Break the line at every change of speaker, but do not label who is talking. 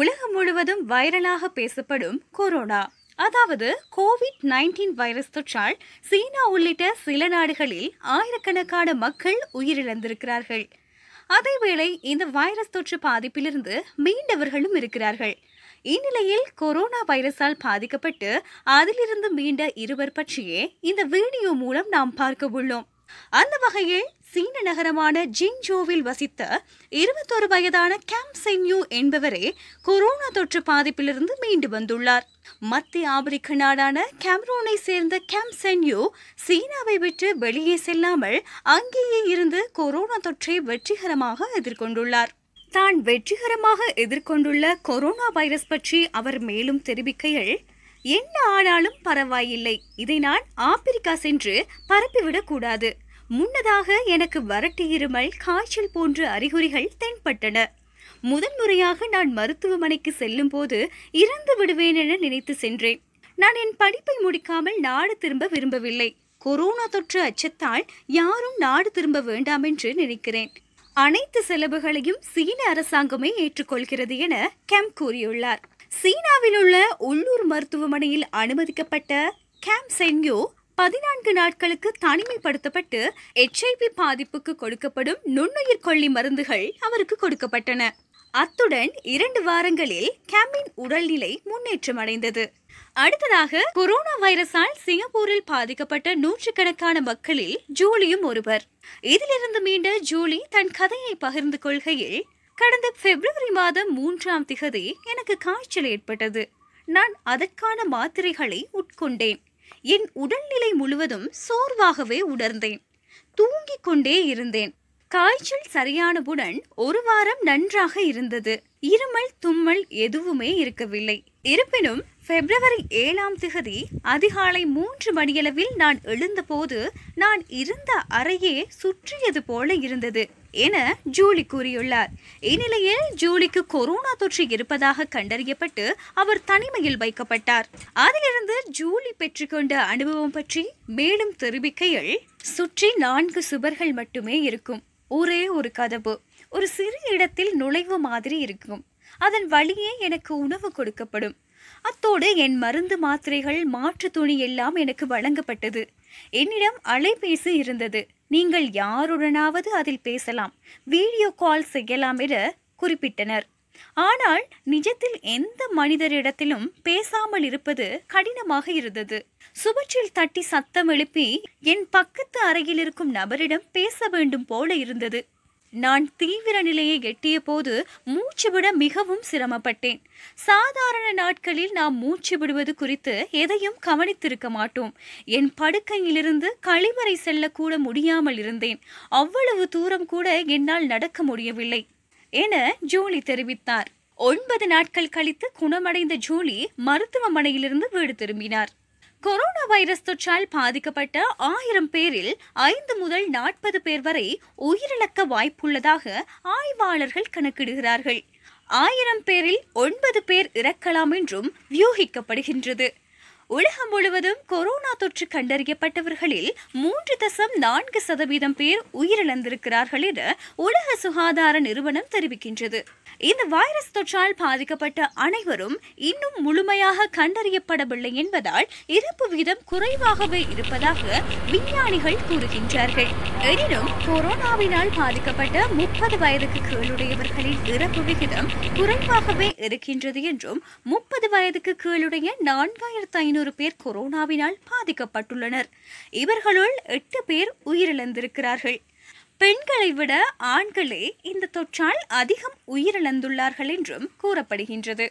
உலகம் முழுவதும் வைரலாக பேசப்படும் கொரோனா அதாவது கோவிட் நைன்டீன் வைரஸ் தொற்றால் சீனா உள்ளிட்ட சில நாடுகளில் ஆயிரக்கணக்கான மக்கள் உயிரிழந்திருக்கிறார்கள் அதேவேளை இந்த வைரஸ் தொற்று பாதிப்பிலிருந்து மீண்டவர்களும் இருக்கிறார்கள் இந்நிலையில் கொரோனா வைரஸால் பாதிக்கப்பட்டு அதிலிருந்து மீண்ட இருவர் பற்றியே இந்த வீடியோ மூலம் நாம் பார்க்க உள்ளோம் அந்த வகையில் சீன நகரமான ஜிங்ஜோவில் வசித்த இருபத்தொரு வயதான கேம் சென்யூ என்பவரே கொரோனா தொற்று பாதிப்பிலிருந்து மீண்டு வந்துள்ளார் மத்திய ஆப்பிரிக்க நாடான கேமரூனை சேர்ந்த கேம் சென்யூ சீனாவை விட்டு வெளியே செல்லாமல் அங்கேயே இருந்து கொரோனா தொற்றை வெற்றிகரமாக எதிர்கொண்டுள்ளார் தான் வெற்றிகரமாக எதிர்கொண்டுள்ள கொரோனா வைரஸ் பற்றி அவர் மேலும் தெரிவிக்கையில் என்ன ஆனாலும் பரவாயில்லை இதை நான் ஆப்பிரிக்கா சென்று பரப்பிவிடக் கூடாது முன்னதாக எனக்கு வறட்டு இருமல் காய்ச்சல் போன்ற அறிகுறிகள் தென்பட்டன முதன்முறையாக நான் மருத்துவமனைக்கு செல்லும் போது இறந்து விடுவேன் என நினைத்து சென்றேன் நான் என் படிப்பை முடிக்காமல் நாடு திரும்ப விரும்பவில்லை கொரோனா தொற்று அச்சத்தால் யாரும் நாடு திரும்ப வேண்டாம் என்று நினைக்கிறேன் அனைத்து செலவுகளையும் சீன அரசாங்கமே ஏற்றுக்கொள்கிறது என கேம் கூறியுள்ளார் சீனாவில் உள்ள உள்ளூர் மருத்துவமனையில் அனுமதிக்கப்பட்ட கேம் சென்யோ பதினான்கு நாட்களுக்கு தனிமைப்படுத்தப்பட்டு எச்ஐபி பாதிப்புக்கு கொடுக்கப்படும் நுண்ணுயிர் கொல்லி மருந்துகள் அவருக்கு கொடுக்கப்பட்டன அத்துடன் இரண்டு வாரங்களில் கேமின் உடல்நிலை முன்னேற்றம் அடைந்தது அடுத்ததாக கொரோனா வைரஸால் சிங்கப்பூரில் பாதிக்கப்பட்ட நூற்றுக்கணக்கான மக்களில் ஜூலியும் ஒருவர் இதிலிருந்து மீண்ட ஜூலி தன் கதையை பகிர்ந்து கொள்கையில் கடந்த பிப்ரவரி மாதம் மூன்றாம் திகதி எனக்கு காய்ச்சல் ஏற்பட்டது நான் அதற்கான மாத்திரைகளை உட்கொண்டேன் என் உடல்நிலை முழுவதும் சோர்வாகவே உணர்ந்தேன் தூங்கிக் கொண்டே இருந்தேன் காய்ச்சல் சரியானவுடன் ஒரு வாரம் நன்றாக இருந்தது இருமல் தும்மல் எதுவுமே இருக்கவில்லை இருப்பினும் பிப்ரவரி ஏழாம் திகதி அதிகாலை மூன்று மணியளவில் நான் எழுந்தபோது நான் இருந்த அறையே சுற்றியது போல இருந்தது என ஜூலி கூறியுள்ளார் இந்நிலையில் ஜூலிக்கு கொரோனா தொற்று இருப்பதாக கண்டறியப்பட்டு அவர் தனிமையில் வைக்கப்பட்டார் அதிலிருந்து ஜூலி பெற்றுக்கொண்ட அனுபவம் பற்றி மேலும் தெரிவிக்கையில் சுற்றி நான்கு சுவர்கள் மட்டுமே இருக்கும் ஒரே ஒரு கதவு ஒரு சிறு இடத்தில் நுழைவு மாதிரி இருக்கும் அதன் வழியே எனக்கு உணவு கொடுக்கப்படும் அத்தோடு என் மருந்து மாத்திரைகள் மாற்று துணி எல்லாம் எனக்கு வழங்கப்பட்டது என்னிடம் அலைபேசி இருந்தது நீங்கள் யாருடனாவது அதில் பேசலாம் வீடியோ கால் செய்யலாம் என குறிப்பிட்டனர் ஆனால் நிஜத்தில் எந்த மனிதரிடத்திலும் பேசாமல் இருப்பது கடினமாக இருந்தது சுவற்றில் தட்டி சத்தம் எழுப்பி என் பக்கத்து அறையில் இருக்கும் நபரிடம் பேச வேண்டும் போல இருந்தது நான் தீவிர நிலையை எட்டிய போது மூச்சு விட மிகவும் சிரமப்பட்டேன் சாதாரண நாட்களில் நாம் மூச்சு விடுவது குறித்து எதையும் கவனித்திருக்க மாட்டோம் என் படுக்கையிலிருந்து கழிவறை செல்லக்கூட முடியாமல் இருந்தேன் அவ்வளவு தூரம் கூட என்னால் நடக்க முடியவில்லை என ஜூலி தெரிவித்தார் ஒன்பது நாட்கள் கழித்து குணமடைந்த ஜூலி மருத்துவமனையிலிருந்து வீடு திரும்பினார் கொரோனா வைரஸ் தொற்றால் பாதிக்கப்பட்ட ஆயிரம் பேரில் ஐந்து முதல் நாற்பது பேர் வரை உயிரிழக்க வாய்ப்புள்ளதாக ஆய்வாளர்கள் கணக்கிடுகிறார்கள் ஆயிரம் பேரில் ஒன்பது பேர் இறக்கலாம் என்றும் வியூகிக்கப்படுகின்றது உலகம் முழுவதும் கொரோனா தொற்று கண்டறியப்பட்டவர்களில் மூன்று தசம் நான்கு சதவீதம் பேர் உயிரிழந்திருக்கிறார்கள் என உலக சுகாதார நிறுவனம் தெரிவிக்கின்றது இந்த வைரஸ் தொற்றால் பாதிக்கப்பட்ட அனைவரும் இன்னும் முழுமையாக கண்டறியப்படவில்லை என்பதால் இறப்பு வீதம் குறைவாகவே இருப்பதாக விஞ்ஞானிகள் கூறுகின்றார்கள் எனினும் கொரோனாவினால் பாதிக்கப்பட்ட முப்பது வயதுக்கு கீழுடையவர்களின் இறப்பு விகிதம் குறைவாகவே இருக்கின்றது என்றும் முப்பது வயதுக்கு கீழுடைய நான்காயிரத்து ஐநூறு பேர் கொரோனாவினால் பாதிக்கப்பட்டுள்ளனர் இவர்களுள் எட்டு பேர் உயிரிழந்திருக்கிறார்கள் பெண்களை விட ஆண்களே இந்த தொற்றால் அதிகம் உயிரிழந்துள்ளார்கள் என்றும் கூறப்படுகின்றது